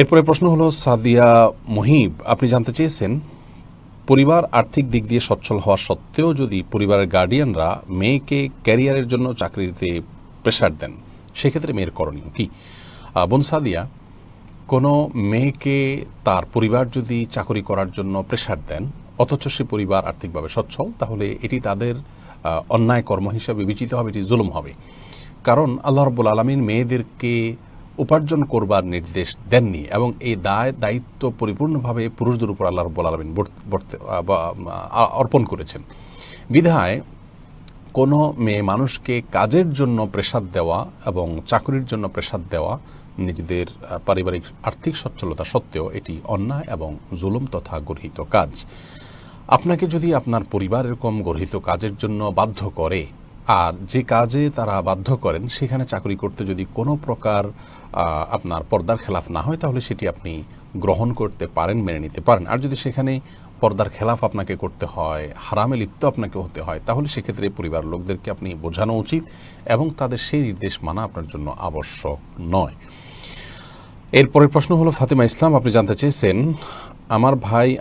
এরপরে প্রশ্ন হলো সাদিয়া মহিব আপনি জানতে চেয়েছেন পরিবার আর্থিক দিক দিয়ে সচ্ছল হওয়া সত্ত্বেও যদি পরিবারের গার্ডিয়ানরা মেয়েকে ক্যারিয়ারের জন্য চাকরিতে প্রেশার দেন সেক্ষেত্রে মেয়ের করণীয় কি বোন সাদিয়া কোনো মেয়েকে তার পরিবার যদি চাকরি করার জন্য প্রেশার দেন অথচ সে পরিবার আর্থিকভাবে সচ্ছল তাহলে এটি তাদের অন্যায় কর্ম হিসাবে বিবেচিত হবে এটি জুলুম হবে কারণ আল্লাহ রব্বুল আলমিন মেয়েদেরকে উপার্জন করবার নির্দেশ দেননি এবং এই দায় দায়িত্ব পরিপূর্ণভাবে পুরুষদের উপর আল্লাহ রব্বুল আলমিন অর্পণ করেছেন বিধায় কোনো মেয়ে মানুষকে কাজের জন্য প্রেসাদ দেওয়া এবং চাকরির জন্য প্রেসাদ দেওয়া নিজেদের পারিবারিক আর্থিক সচ্ছলতা সত্ত্বেও এটি অন্যায় এবং জুলুম তথা গর্হিত কাজ আপনাকে যদি আপনার পরিবার এরকম গর্হিত কাজের জন্য বাধ্য করে আর যে কাজে তারা বাধ্য করেন সেখানে চাকরি করতে যদি কোনো প্রকার আপনার পর্দার খেলাফ না হয় তাহলে সেটি আপনি গ্রহণ করতে পারেন মেনে নিতে পারেন আর যদি সেখানে পর্দার খেলাফ আপনাকে করতে হয় হারামে লিপ্ত আপনাকে হতে হয় তাহলে সেক্ষেত্রে পরিবার লোকদেরকে আপনি বোঝানো উচিত এবং তাদের সেই নির্দেশ মানা আপনার জন্য আবশ্যক নয় এরপরের প্রশ্ন হলো ফাতেমা ইসলাম আপনি জানতে চেয়েছেন আমার ভাই